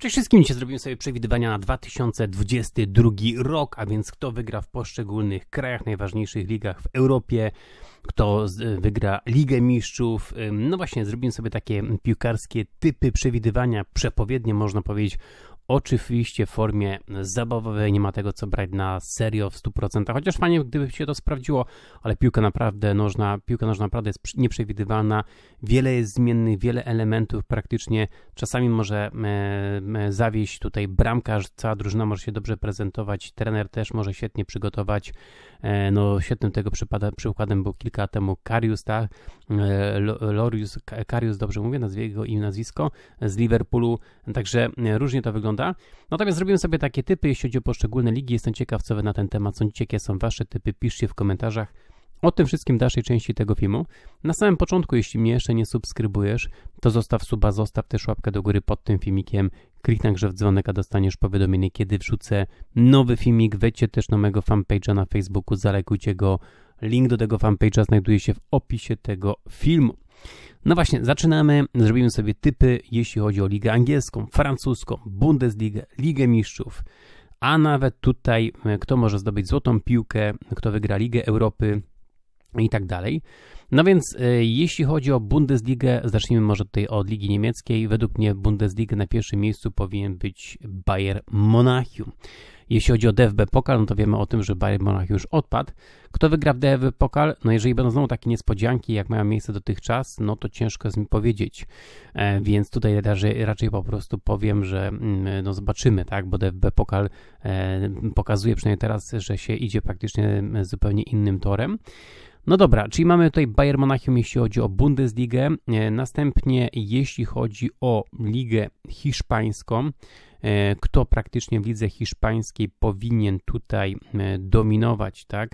Przede wszystkim dzisiaj zrobimy sobie przewidywania na 2022 rok, a więc kto wygra w poszczególnych krajach, najważniejszych ligach w Europie, kto wygra Ligę Mistrzów. No właśnie, zrobimy sobie takie piłkarskie typy przewidywania, przepowiednie można powiedzieć oczywiście w formie zabawowej, nie ma tego co brać na serio w 100%, chociaż fajnie gdyby się to sprawdziło, ale piłka naprawdę nożna, piłka nożna naprawdę jest nieprzewidywalna, wiele jest zmiennych, wiele elementów praktycznie, czasami może e, e, zawieść tutaj bramkarz, cała drużyna może się dobrze prezentować, trener też może świetnie przygotować, E, no, świetnym tego przypada, przykładem był kilka temu Karius, tak? E, Lorius, Karius, dobrze mówię, nazwie jego imię, nazwisko, z Liverpoolu, także e, różnie to wygląda. Natomiast zrobiłem sobie takie typy, jeśli chodzi o poszczególne ligi, jestem ciekaw, co wy na ten temat sądzicie, jakie są wasze typy, piszcie w komentarzach. O tym wszystkim w dalszej części tego filmu. Na samym początku, jeśli mnie jeszcze nie subskrybujesz, to zostaw suba, zostaw też łapkę do góry pod tym filmikiem. Kliknij także w dzwonek, a dostaniesz powiadomienie, kiedy wrzucę nowy filmik. Wejdźcie też na mojego fanpage'a na Facebooku, zalekujcie go. Link do tego fanpage'a znajduje się w opisie tego filmu. No właśnie, zaczynamy. Zrobimy sobie typy, jeśli chodzi o ligę angielską, francuską, Bundesligę, Ligę Mistrzów, a nawet tutaj, e, kto może zdobyć złotą piłkę, kto wygra Ligę Europy, i tak dalej. No więc y, jeśli chodzi o Bundesligę, zacznijmy może tutaj od Ligi Niemieckiej. Według mnie Bundesliga na pierwszym miejscu powinien być Bayern Monachium. Jeśli chodzi o DFB Pokal, no to wiemy o tym, że Bayern Monachium już odpadł. Kto wygra w DFB Pokal? No jeżeli będą znowu takie niespodzianki, jak mają miejsce dotychczas, no to ciężko jest mi powiedzieć. E, więc tutaj raczej, po prostu powiem, że mm, no zobaczymy, tak, bo DFB Pokal e, pokazuje przynajmniej teraz, że się idzie praktycznie mm, zupełnie innym torem. No dobra, czyli mamy tutaj Bayern Monachium, jeśli chodzi o Bundesligę. E, następnie, jeśli chodzi o Ligę Hiszpańską, e, kto praktycznie w lidze hiszpańskiej powinien tutaj e, dominować, tak?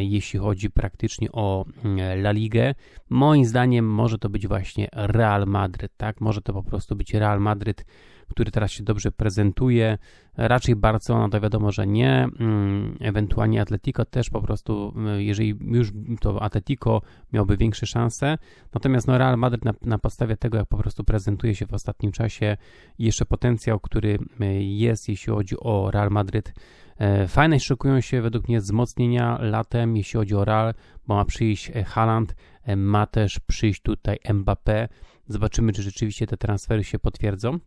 Jeśli chodzi praktycznie o mm, La Ligę, moim zdaniem może to być właśnie Real Madryt, tak? Może to po prostu być Real Madryt który teraz się dobrze prezentuje. Raczej Barcelona to wiadomo, że nie. Mm, ewentualnie Atletico też po prostu, mm, jeżeli już to Atletico miałby większe szanse. Natomiast no, Real Madrid na, na podstawie tego, jak po prostu prezentuje się w ostatnim czasie jeszcze potencjał, który mm, jest, jeśli chodzi o Real Madrid. E, fajne szykują się według mnie wzmocnienia latem, jeśli chodzi o Real, bo ma przyjść e, Haaland, e, ma też przyjść tutaj Mbappé. Zobaczymy, czy rzeczywiście te transfery się potwierdzą.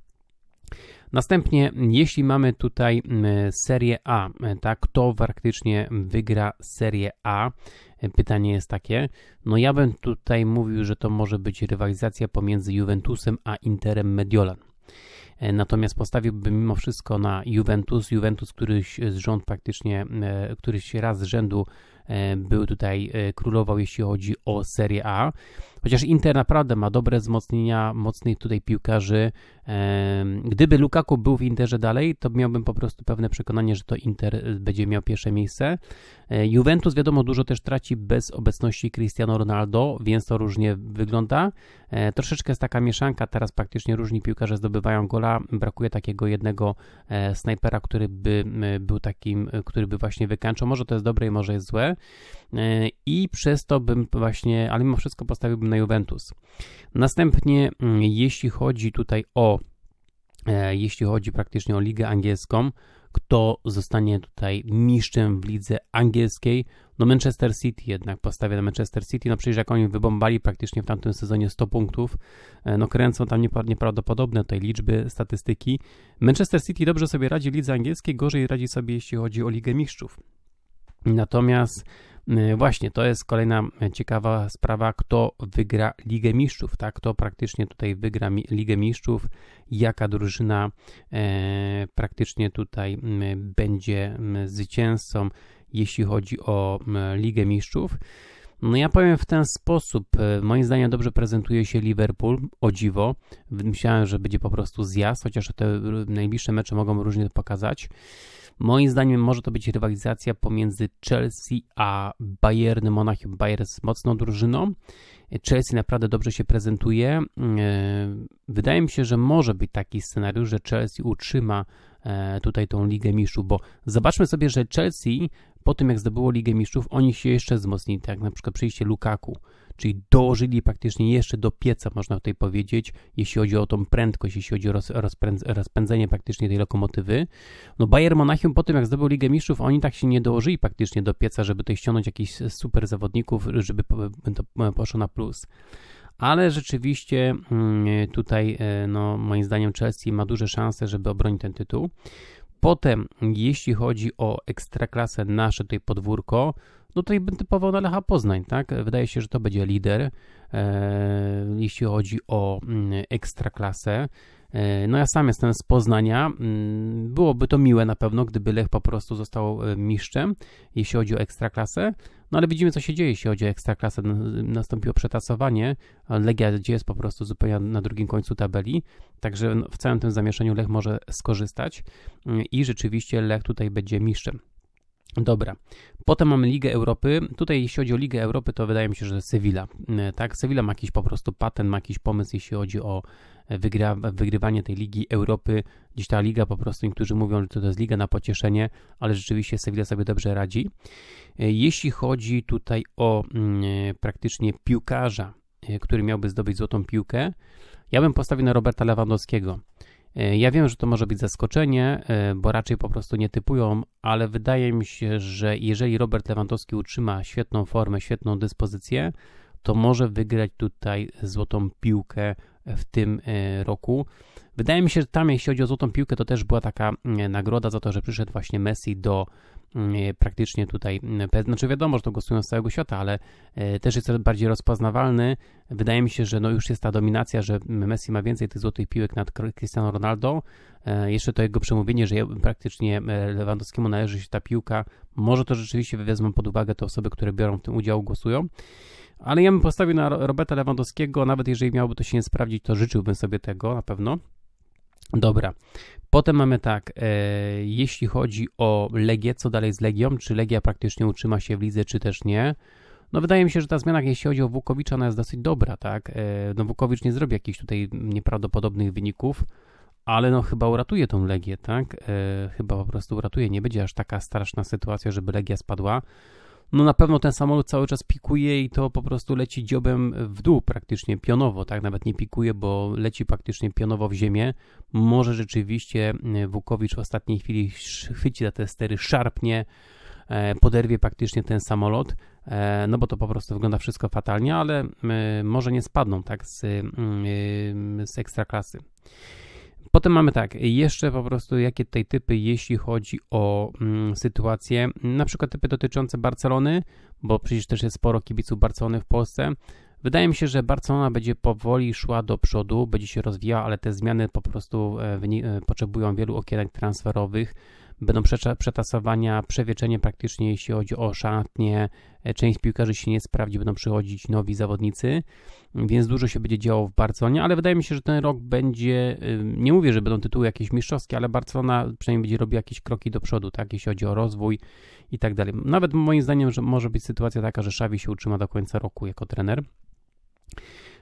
Następnie, jeśli mamy tutaj serię A, tak, kto faktycznie wygra serię A? Pytanie jest takie. No ja bym tutaj mówił, że to może być rywalizacja pomiędzy Juventusem a Interem Mediolan. E, natomiast postawiłbym mimo wszystko na Juventus. Juventus, któryś z rząd faktycznie, e, któryś raz z rzędu E, był tutaj, e, królował jeśli chodzi o Serie A. Chociaż Inter naprawdę ma dobre wzmocnienia, mocnych tutaj piłkarzy. E, gdyby Lukaku był w Interze dalej, to miałbym po prostu pewne przekonanie, że to Inter będzie miał pierwsze miejsce. Juventus wiadomo dużo też traci bez obecności Cristiano Ronaldo, więc to różnie wygląda. Troszeczkę jest taka mieszanka, teraz praktycznie różni piłkarze zdobywają gola, brakuje takiego jednego snajpera, który by był takim, który by właśnie wykańczał. Może to jest dobre i może jest złe. E, i przez to bym właśnie, ale mimo wszystko postawiłbym na Juventus. Następnie, mm, jeśli chodzi tutaj o, e, jeśli chodzi praktycznie o ligę angielską, kto zostanie tutaj mistrzem w lidze angielskiej. No Manchester City jednak postawia na Manchester City, no przecież jak oni wybombali praktycznie w tamtym sezonie 100 punktów, e, no kręcą tam nieprawdopodobne tutaj liczby, statystyki. Manchester City dobrze sobie radzi w lidze angielskiej, gorzej radzi sobie jeśli chodzi o Ligę Mistrzów. Natomiast y, Właśnie, to jest kolejna y, ciekawa sprawa, kto wygra Ligę Mistrzów, tak? Kto praktycznie tutaj wygra Ligę Mistrzów, jaka drużyna e, praktycznie tutaj będzie zwycięzcą, jeśli chodzi o Ligę Mistrzów. No ja powiem w ten sposób. E, moim zdaniem dobrze prezentuje się Liverpool, o dziwo. Myślałem, że będzie po prostu zjazd, chociaż te najbliższe mecze mogą różnie pokazać. Moim zdaniem może to być rywalizacja pomiędzy Chelsea a Bayernem Monachium. Bayern jest mocną drużyną. Chelsea naprawdę dobrze się prezentuje. E, wydaje mi się, że może być taki scenariusz, że Chelsea utrzyma E, tutaj tą Ligę Mistrzów, bo zobaczmy sobie, że Chelsea po tym jak zdobyło Ligę Mistrzów, oni się jeszcze wzmocnili, tak jak na przykład przyjście Lukaku, czyli dołożyli praktycznie jeszcze do pieca, można tutaj powiedzieć, jeśli chodzi o tą prędkość, jeśli chodzi o rozpędzenie praktycznie tej lokomotywy. No Bayern Monachium po tym jak zdobył Ligę Mistrzów, oni tak się nie dołożyli praktycznie do pieca, żeby tutaj ściągnąć jakichś super zawodników, żeby to e, poszło na plus ale rzeczywiście mm, tutaj, e, no, moim zdaniem, Chelsea ma duże szanse, żeby obronić ten tytuł. Potem, jeśli chodzi o ekstraklasę, nasze tutaj podwórko, no tutaj bym typował na Lecha Poznań, tak? Wydaje się, że to będzie lider, e, jeśli chodzi o mm, ekstraklasę. E, no ja sam jestem z Poznania. Mm, byłoby to miłe na pewno, gdyby Lech po prostu został e, mistrzem, jeśli chodzi o ekstraklasę. No ale widzimy, co się dzieje, jeśli chodzi o ekstraklasę. Nastąpiło przetasowanie. Legia gdzie jest po prostu zupełnie na drugim końcu tabeli. Także no, w całym tym zamieszaniu Lech może skorzystać mm, i rzeczywiście Lech tutaj będzie mistrzem. Dobra. Potem mamy Ligę Europy. Tutaj jeśli chodzi o Ligę Europy, to wydaje mi się, że Sevilla. Mm, e, tak, Sevilla ma jakiś po prostu patent, ma jakiś pomysł, jeśli chodzi o e, wygra, wygrywanie tej Ligi Europy. Dziś ta liga po prostu, niektórzy mówią, że to, to jest liga na pocieszenie, ale rzeczywiście Sevilla sobie dobrze radzi. E, jeśli chodzi tutaj o mm, praktycznie piłkarza, który miałby zdobyć złotą piłkę, ja bym postawił na Roberta Lewandowskiego. E, ja wiem, że to może być zaskoczenie, e, bo raczej po prostu nie typują, ale wydaje mi się, że jeżeli Robert Lewandowski utrzyma świetną formę, świetną dyspozycję, to może wygrać tutaj złotą piłkę w tym e, roku. Wydaje mi się, że tam, jeśli chodzi o złotą piłkę, to też była taka e, nagroda za to, że przyszedł właśnie Messi do mm, e, praktycznie tutaj, znaczy wiadomo, że to głosują z całego świata, ale też jest bardziej rozpoznawalny. Wydaje mi się, że no już jest ta dominacja, że Messi ma więcej tych złotych piłek nad Cristiano Ronaldo. Jeszcze to jego przemówienie, że praktycznie Lewandowskiemu należy się ta piłka. Może to rzeczywiście wezmą pod uwagę te osoby, które biorą w tym udział, głosują. Ale ja bym postawił na Roberta Lewandowskiego, nawet jeżeli miałoby to się nie sprawdzić, to życzyłbym sobie tego na pewno. Dobra. Potem mamy tak, e, jeśli chodzi o Legię, co dalej z Legią? Czy Legia praktycznie utrzyma się w lidze, czy też nie? No wydaje mi się, że ta zmiana, jeśli chodzi o Wukowicza, ona jest dosyć dobra, tak? E, no Wukowicz nie zrobi jakichś tutaj nieprawdopodobnych wyników, ale no chyba uratuje tą Legię, tak? E, chyba po prostu uratuje, nie będzie aż taka straszna sytuacja, żeby Legia spadła no na pewno ten samolot cały czas pikuje i to po prostu leci dziobem w dół praktycznie pionowo, tak? Nawet nie pikuje, bo leci praktycznie pionowo w ziemię. Może rzeczywiście e, Wukowicz w ostatniej chwili chwyci za te stery, szarpnie, e, poderwie praktycznie ten samolot, e, no bo to po prostu wygląda wszystko fatalnie, ale może nie spadną, tak? Z, mm, z ekstraklasy. klasy. Potem mamy tak, jeszcze po prostu jakie tutaj typy, jeśli chodzi o mm, sytuację, na przykład typy dotyczące Barcelony, bo przecież też jest sporo kibiców Barcelony w Polsce. Wydaje mi się, że Barcelona będzie powoli szła do przodu, będzie się rozwijała, ale te zmiany po prostu e, e, potrzebują wielu okienek transferowych. Będą przetasowania, przewieczenie praktycznie, jeśli chodzi o szatnie. E, część piłkarzy się nie sprawdzi, będą przychodzić nowi zawodnicy więc dużo się będzie działo w Barcelonie, ale wydaje mi się, że ten rok będzie, y, nie mówię, że będą tytuły jakieś mistrzowskie, ale Barcelona przynajmniej będzie robiła jakieś kroki do przodu, tak, jeśli chodzi o rozwój i tak dalej. Nawet moim zdaniem, że może być sytuacja taka, że Xavi się utrzyma do końca roku jako trener.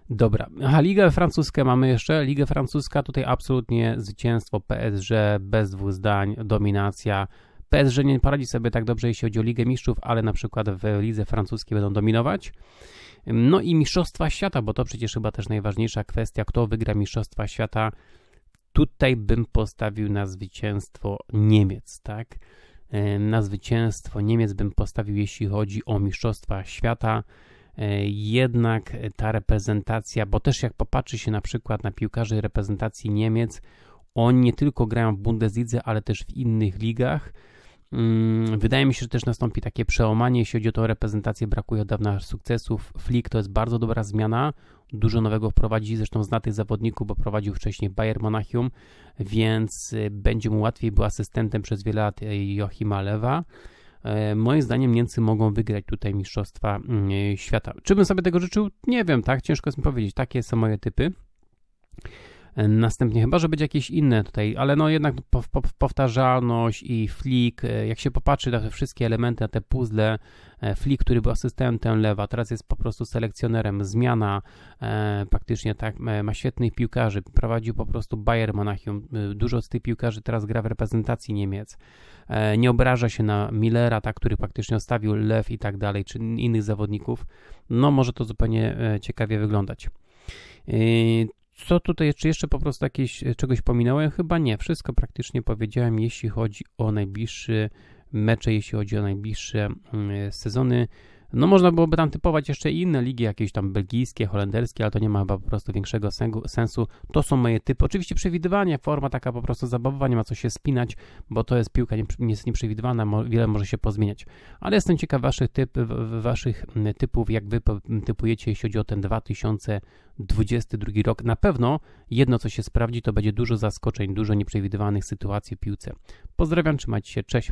Dobra, a Ligę Francuską mamy jeszcze. Ligę Francuska, tutaj absolutnie zwycięstwo PSG, bez dwóch zdań, dominacja, PSG nie poradzi sobie tak dobrze, jeśli chodzi o Ligę Mistrzów, ale na przykład w Lidze Francuskiej będą dominować. No i Mistrzostwa Świata, bo to przecież chyba też najważniejsza kwestia, kto wygra Mistrzostwa Świata. Tutaj bym postawił na zwycięstwo Niemiec, tak? E, na zwycięstwo Niemiec bym postawił, jeśli chodzi o Mistrzostwa Świata. E, jednak ta reprezentacja, bo też jak popatrzy się na przykład na piłkarzy reprezentacji Niemiec, oni nie tylko grają w Bundeslidze, ale też w innych ligach Mm, wydaje mi się, że też nastąpi takie przełamanie, jeśli chodzi o tą reprezentację. Brakuje od dawna sukcesów. Flick to jest bardzo dobra zmiana. Dużo nowego wprowadzi, zresztą zna tych zawodników, bo prowadził wcześniej Bayern Monachium, więc y, będzie mu łatwiej, był asystentem przez wiele lat y, Joachima Lewa. E, moim zdaniem Niemcy mogą wygrać tutaj Mistrzostwa mm, Świata. Czy bym sobie tego życzył? Nie wiem, tak? Ciężko jest mi powiedzieć. Takie są moje typy. E, następnie chyba, że być jakieś inne tutaj, ale no jednak powtarzalność i flick, e, jak się popatrzy na te wszystkie elementy, na te puzzle, e, flick, który był asystentem lewa, teraz jest po prostu selekcjonerem, zmiana praktycznie tak, ma świetnych piłkarzy, prowadził po prostu Bayern Monachium, dużo z tych piłkarzy teraz gra w reprezentacji Niemiec, nie obraża się na Millera, tak, który praktycznie ostawił lew i tak dalej, czy innych zawodników, no może to zupełnie ciekawie wyglądać. Co tutaj, czy jeszcze po prostu jakieś, e, czegoś pominąłem? Chyba nie, wszystko praktycznie powiedziałem, jeśli chodzi o najbliższe mecze, jeśli chodzi o najbliższe mm, e, sezony. No można byłoby tam typować jeszcze inne ligi, jakieś tam belgijskie, holenderskie, ale to nie ma chyba po prostu większego sensu. To są moje typy. Oczywiście przewidywanie, forma taka po prostu zabawowa, nie ma co się spinać, bo to jest piłka nie, nie jest nieprzewidywalna, wiele może się pozmieniać. Ale jestem ciekaw waszych, typ, waszych typów, jak wy typujecie, jeśli chodzi o ten 2022 rok. Na pewno jedno, co się sprawdzi, to będzie dużo zaskoczeń, dużo nieprzewidywanych sytuacji w piłce. Pozdrawiam, trzymajcie się, cześć.